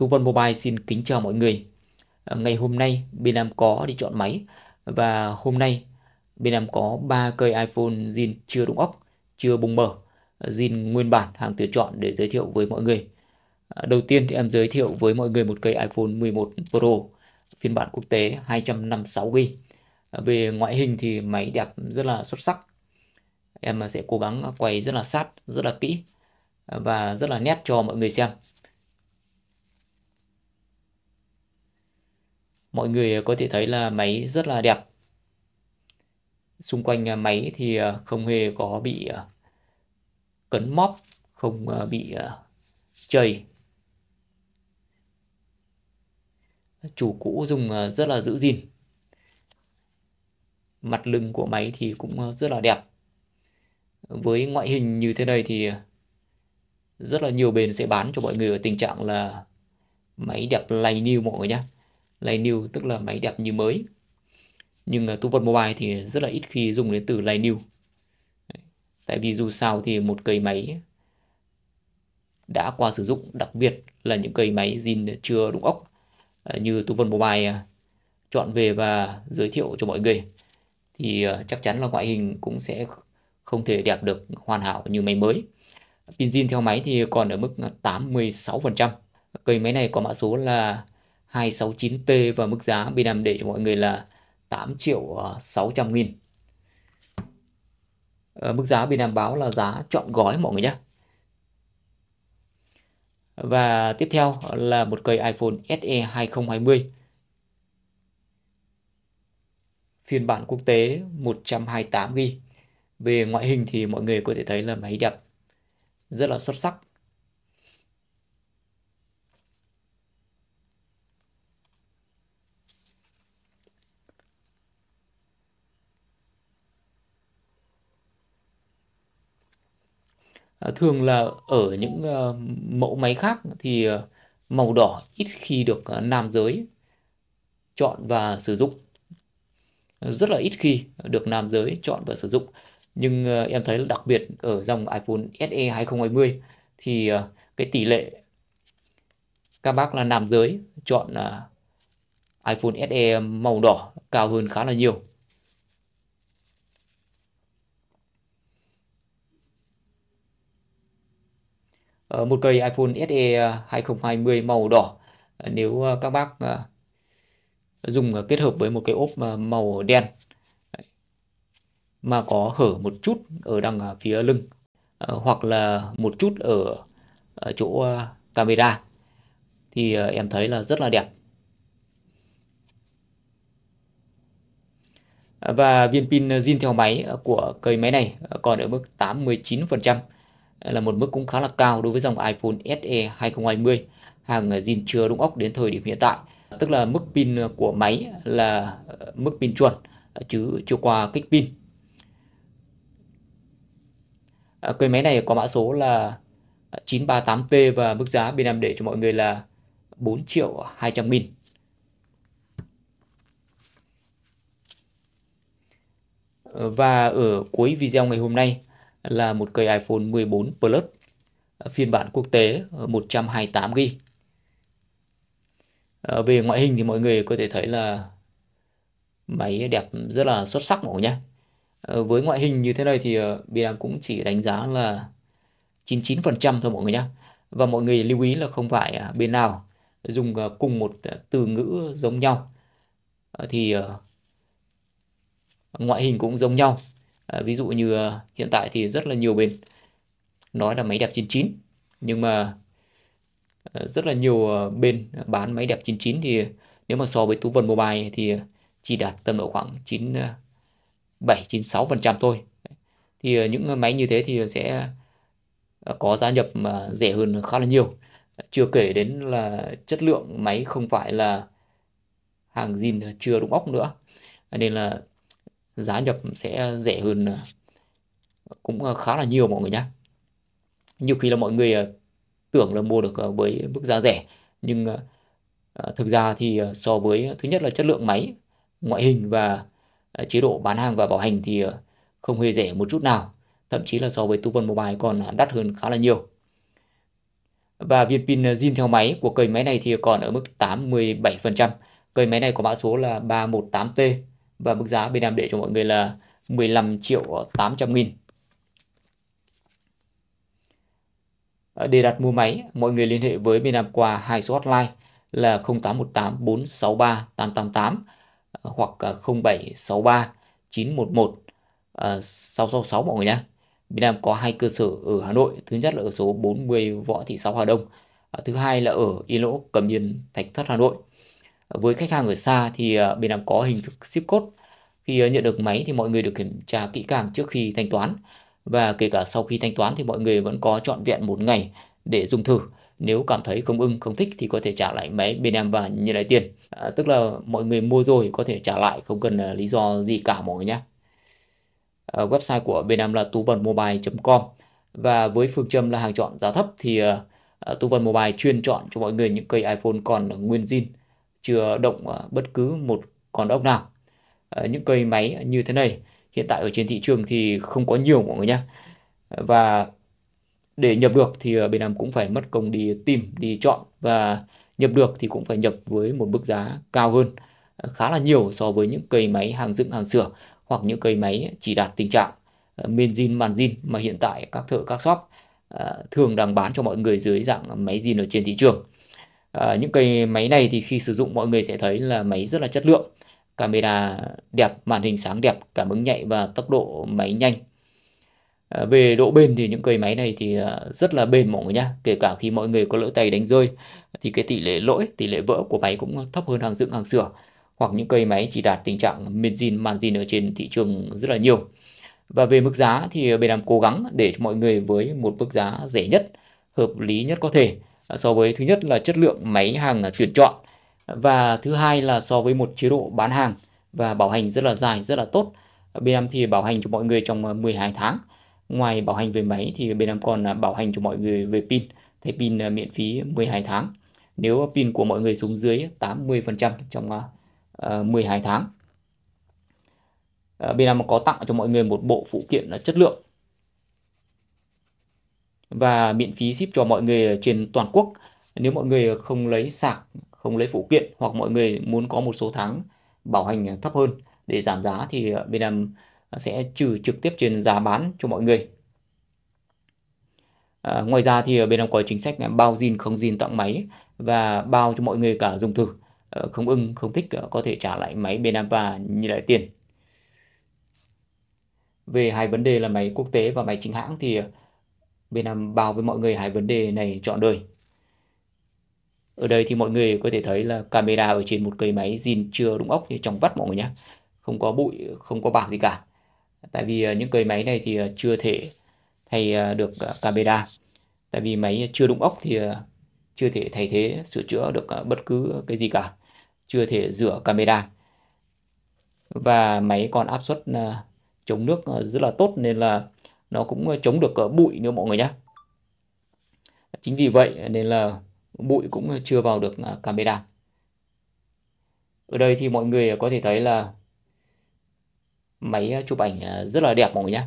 Thu Vân Mobile xin kính chào mọi người. À, ngày hôm nay bên em có đi chọn máy và hôm nay bên em có 3 cây iPhone zin chưa đụng ốc, chưa bung mở, à, zin nguyên bản hàng tuyển chọn để giới thiệu với mọi người. À, đầu tiên thì em giới thiệu với mọi người một cây iPhone 11 Pro phiên bản quốc tế 256GB. Về ngoại hình thì máy đẹp rất là xuất sắc. Em sẽ cố gắng quay rất là sát, rất là kỹ và rất là nét cho mọi người xem. mọi người ờ, có thể thấy là máy rất là đẹp xung quanh ờ, máy thì ờ, không hề có bị cấn móp không bị chầy, chủ cũ dùng rất là giữ gìn mặt lưng của máy thì cũng rất là đẹp với ngoại hình như thế này thì rất là nhiều bên sẽ bán cho mọi người ở tình trạng là máy đẹp lay new mọi người nhé Like new tức là máy đẹp như mới. Nhưng uh, tu vật mobile thì rất là ít khi dùng đến từ like new. Tại vì dù sao thì một cây máy đã qua sử dụng, đặc biệt là những cây máy zin chưa đúng ốc à, như Tu Vân Mobile à, chọn về và giới thiệu cho mọi người thì à, chắc chắn là ngoại hình cũng sẽ không thể đẹp được hoàn hảo như máy mới. Pin zin theo máy thì còn ở mức 86%. Cây máy này có mã số là 269T và mức giá bên em để cho mọi người là 8 triệu 600 nghìn. À, mức giá bên em báo là giá chọn gói mọi người nhé. Và tiếp theo là một cây iPhone SE 2020 phiên bản quốc tế 128GB. Về ngoại hình thì mọi người có thể thấy là máy đẹp rất là xuất sắc Ờ, thường là ở những ờ, mẫu máy khác thì ờ, màu đỏ ít khi được nam giới chọn và sử dụng rất là ít khi được nam giới chọn và sử dụng nhưng em thấy đặc biệt ở dòng iPhone SE 2020 thì cái tỷ lệ các bác là nam giới chọn iPhone SE màu đỏ cao hơn khá là nhiều Ờ, một cây iPhone SE 2020 ờ, màu đỏ ờ, nếu các bác dùng kết hợp với một cái ốp màu đen mà có hở một chút ở đằng phía lưng hoặc là một chút ở chỗ camera thì em thấy là rất là đẹp và viên pin zin theo máy của cây máy này còn ở mức 89% là một mức cũng khá là cao đối với dòng iPhone SE 2020 hàng zin chưa đúng ốc đến thời điểm hiện tại tức là mức pin của máy là ờ, mức pin chuẩn chứ chưa qua kích pin ờ, cái máy này có mã số là 938T ờ, và mức giá bên em để cho mọi người là 4 triệu 200 nghìn và ở cuối video ngày hôm nay là một cây iPhone 14 Plus ờ, phiên bản quốc tế 128GB. Ờ, ờ, về ngoại hình thì mọi người có thể thấy là máy đẹp rất là xuất sắc mọi người nhé. Với ngoại hình như thế này thì Biram cũng chỉ đánh giá là 99% thôi mọi người nhé. Và mọi người lưu ý là không phải à, bên nào dùng cùng một từ ngữ giống nhau thì ngoại hình cũng giống nhau à, ví dụ như ờ, hiện tại thì rất là nhiều bên nói là máy đẹp 99 nhưng mà ờ, rất là nhiều bên bán máy đẹp 99 thì nếu mà so với tú vần mobile thì chỉ đạt tầm độ khoảng 97 96% thôi thì những máy như thế thì sẽ có giá nhập mà rẻ hơn khá là nhiều chưa kể đến là chất lượng máy không phải là hàng zin chưa đúng ốc nữa nên là giá nhập sẽ rẻ hơn à, cũng khá là nhiều mọi người nhé nhiều khi là mọi người à, tưởng là mua được à, với mức giá rẻ nhưng thực ra thì so với thứ nhất là chất lượng máy ngoại hình và chế độ bán hàng và bảo hành thì không hề rẻ một chút nào thậm chí là so với tu mobile còn đắt hơn khá là nhiều và viên pin zin theo máy của cây máy này thì còn ở mức 87%. Cây máy này có mã số là 318T và mức giá bên em để cho mọi người là 15 triệu 800 nghìn ờ, để đặt mua máy mọi người liên hệ với bên em qua hai số hotline là 0818 463 888 hoặc 0763 911 666 mọi người nhé. Bên em có hai cơ sở ở Hà Nội, thứ nhất là ở số 40 Võ Thị Sáu Hà Đông, ờ, thứ hai là ở yên Lỗ cầm Yên Thạch Thất Hà Nội với khách hàng ở xa thì ờ, bên em có hình thức ship code khi ờ, nhận được máy thì mọi người được kiểm tra kỹ càng trước khi thanh toán và kể cả sau khi thanh toán thì mọi người vẫn có trọn vẹn một ngày để dùng thử nếu cảm thấy không ưng không thích thì có thể trả lại máy bên em và nhận lại tiền à, tức là mọi người mua rồi có thể trả lại không cần ờ, lý do gì cả mọi người nhé à, website của bên em là tú vần mobile com và với phương châm là hàng chọn giá thấp thì uh, tú vần mobile chuyên chọn cho mọi người những cây iphone còn nguyên zin chưa động ờ, bất cứ một con ốc nào ờ, những cây máy như thế này hiện tại ở trên thị trường thì không có nhiều mọi người nhé và để nhập được thì ờ, bên em cũng phải mất công đi tìm đi chọn và nhập được thì cũng phải nhập với một mức giá cao hơn khá là nhiều so với những cây máy hàng dựng hàng sửa hoặc những cây máy chỉ đạt tình trạng men zin màn zin mà hiện tại các thợ các shop thường đang bán cho mọi người dưới dạng máy zin ở trên thị trường à, những cái máy này thì khi sử dụng mọi người sẽ thấy là máy rất là chất lượng camera đẹp màn hình sáng đẹp cảm ứng nhạy và tốc độ máy nhanh à, về độ bền thì những cây máy này thì ờ, rất là bền mọi người nhá kể cả khi mọi người có lỡ tay đánh rơi thì cái tỷ lệ lỗi tỷ lệ vỡ của máy cũng thấp hơn hàng dựng hàng sửa hoặc những cây máy chỉ đạt tình trạng mid-zin, margin ở trên thị trường rất là nhiều. Và về mức giá thì bên em cố gắng để cho mọi người với một mức giá rẻ nhất, hợp lý nhất có thể. Ờ, so với thứ nhất là chất lượng máy hàng tuyển chọn và thứ hai là so với một chế độ bán hàng và bảo hành rất là dài rất là tốt ờ, bên em thì bảo hành cho mọi người trong 12 ờ, tháng ngoài bảo hành về máy thì bên em còn bảo hành cho mọi người về pin thay pin miễn phí 12 tháng nếu pin của mọi người xuống dưới 80% trong 12 tháng bên em có tặng cho mọi người một bộ phụ kiện chất lượng và miễn phí ship cho mọi người trên toàn quốc nếu mọi người không lấy sạc không lấy phụ kiện hoặc mọi người muốn có một số tháng bảo hành thấp hơn để giảm giá thì bên em sẽ trừ trực tiếp trên giá bán cho mọi người à, ngoài ra thì bên em có chính sách bao zin không zin tặng máy và bao cho mọi người cả dùng thử à, không ưng không thích có thể trả lại máy bên em và như lại tiền về hai vấn đề là máy quốc tế và máy chính hãng thì Bên Nam bao với mọi người hai vấn đề này chọn đời. Ở đây thì mọi người có thể thấy là camera ở trên một cây máy zin chưa đúng ốc thì trong vắt mọi người nhé. Không có bụi, không có bạc gì cả. Tại vì à, những cây máy này thì à, chưa thể thay à, được camera. Tại vì máy chưa đúng ốc thì chưa thể thay thế sửa chữa được bất cứ cái gì cả. Chưa thể rửa camera. Và máy còn áp suất chống nước rất là tốt nên là nó cũng ờ, chống được ờ, bụi nữa mọi người nhé chính vì vậy nên là bụi cũng chưa vào được à, camera ở đây thì mọi người có thể thấy là máy ờ, chụp ảnh à, rất là đẹp mọi người nhé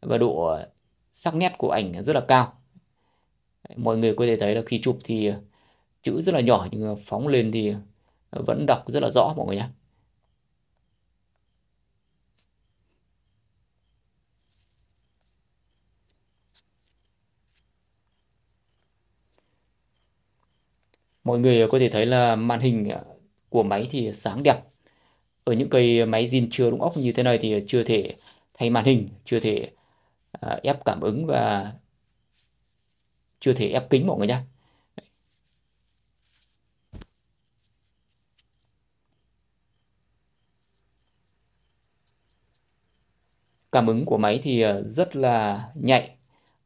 và độ sắc nét của ảnh rất là cao mọi người có thể thấy là khi chụp thì chữ rất là nhỏ nhưng phóng lên thì vẫn đọc rất là rõ mọi người nhé mọi người ờ, có thể thấy là màn hình ờ, của máy thì sáng đẹp ở những cây máy zin chưa đúng ốc như thế này thì chưa thể thay màn hình chưa thể ờ, ép cảm ứng và chưa thể ép kính mọi người nhé cảm ứng của máy thì rất là nhạy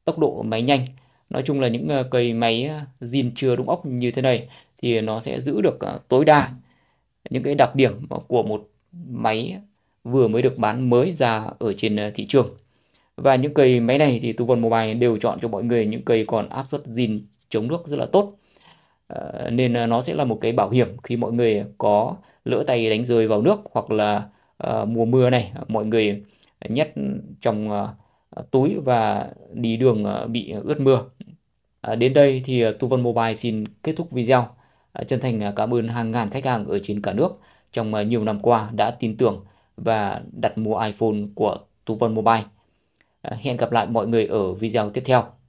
tốc độ máy nhanh nói chung là những ờ, cây máy ờ, zin chưa đúng ốc như thế này thì nó sẽ giữ được ờ, tối đa những cái đặc điểm của một máy vừa mới được bán mới ra ở trên thị trường và những cây máy này thì Tu Vân Mobile đều chọn cho mọi người những cây còn áp suất zin chống nước rất là tốt nên nó sẽ là một cái bảo hiểm khi mọi người có lỡ tay đánh rơi vào nước hoặc là mùa mưa này mọi người nhét trong Ờ, túi và đi đường ờ, bị ướt mưa. Ờ, đến đây thì Tu Vân Mobile xin kết thúc video. Chân thành cảm ơn hàng ngàn khách hàng ở trên cả nước trong nhiều năm qua đã tin tưởng và đặt mua iPhone của Tu Vân Mobile. Hẹn gặp lại mọi người ở video tiếp theo.